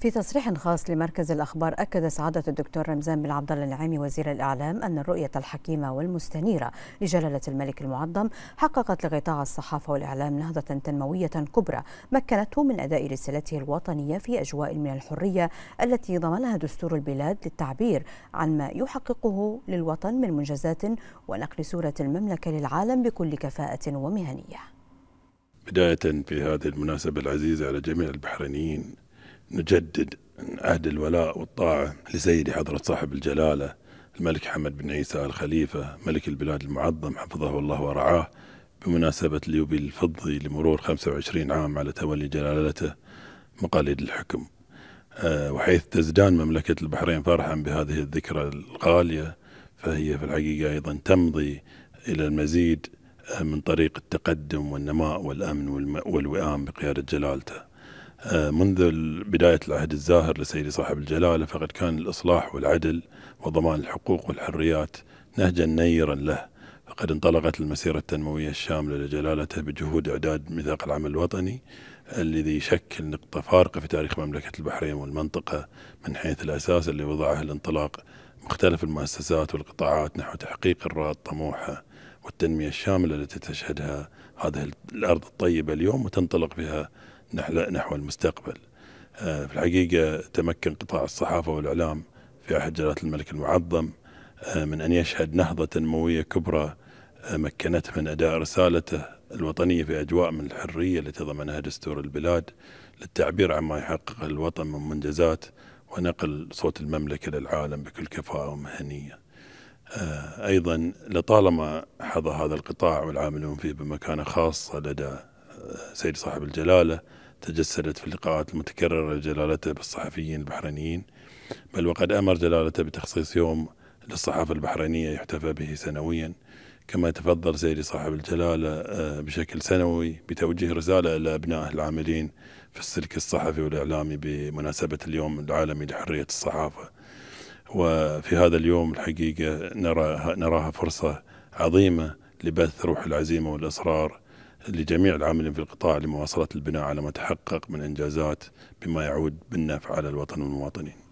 في تصريح خاص لمركز الأخبار أكد سعادة الدكتور رمزان بن عبد الله النعيمي وزير الإعلام أن الرؤية الحكيمة والمستنيرة لجلالة الملك المعظم حققت لقطاع الصحافة والإعلام نهضة تنموية كبرى مكنته من أداء رسالته الوطنية في أجواء من الحرية التي ضمنها دستور البلاد للتعبير عن ما يحققه للوطن من منجزات ونقل صورة المملكة للعالم بكل كفاءة ومهنية بداية في هذه المناسبة العزيزة على جميع البحرينيين نجدد عهد الولاء والطاعة لسيدي حضرة صاحب الجلالة الملك حمد بن عيسى الخليفة ملك البلاد المعظم حفظه الله ورعاه بمناسبة اليوبيل الفضي لمرور 25 عام على تولي جلالته مقاليد الحكم آه، وحيث تزدان مملكة البحرين فرحا بهذه الذكرى الغالية فهي في الحقيقة أيضا تمضي إلى المزيد آه، من طريق التقدم والنماء والأمن والوئام بقيادة جلالته آه، منذ بداية العهد الزاهر لسيد صاحب الجلالة فقد كان الإصلاح والعدل وضمان الحقوق والحريات نهجا نيرا له فقد انطلقت المسيرة التنموية الشاملة لجلالته بجهود إعداد ميثاق العمل الوطني الذي يشكل نقطة فارقة في تاريخ مملكة البحرين والمنطقة من حيث الأساس اللي وضعه الانطلاق مختلف المؤسسات والقطاعات نحو تحقيق الراد طموحه والتنمية الشاملة التي تشهدها هذه الأرض الطيبة اليوم وتنطلق بها نحو المستقبل آه، في الحقيقة تمكن قطاع الصحافة والإعلام في عهد جلالة الملك المعظم آه، من أن يشهد نهضة تنموية كبرى آه، مكنته من أداء رسالته الوطنية في أجواء من الحرية التي ضمنها دستور البلاد للتعبير عما يحقق الوطن من منجزات ونقل صوت المملكة للعالم بكل كفاءة ومهنية أيضا لطالما حظى هذا القطاع والعاملون فيه بمكانة خاصة لدى سيد صاحب الجلالة تجسدت في اللقاءات المتكررة لجلالته بالصحفيين البحرينيين بل وقد أمر جلالته بتخصيص يوم للصحافة البحرينية يحتفى به سنويا كما تفضل سيدي صاحب الجلالة آه، بشكل سنوي بتوجيه رسالة إلى أبنائه العاملين في السلك الصحفي والإعلامي بمناسبة اليوم العالمي لحرية الصحافة وفي هذا اليوم الحقيقة نراها, نراها فرصة عظيمة لبث روح العزيمة والإصرار لجميع العاملين في القطاع لمواصلة البناء على ما تحقق من إنجازات بما يعود بالنفع على الوطن والمواطنين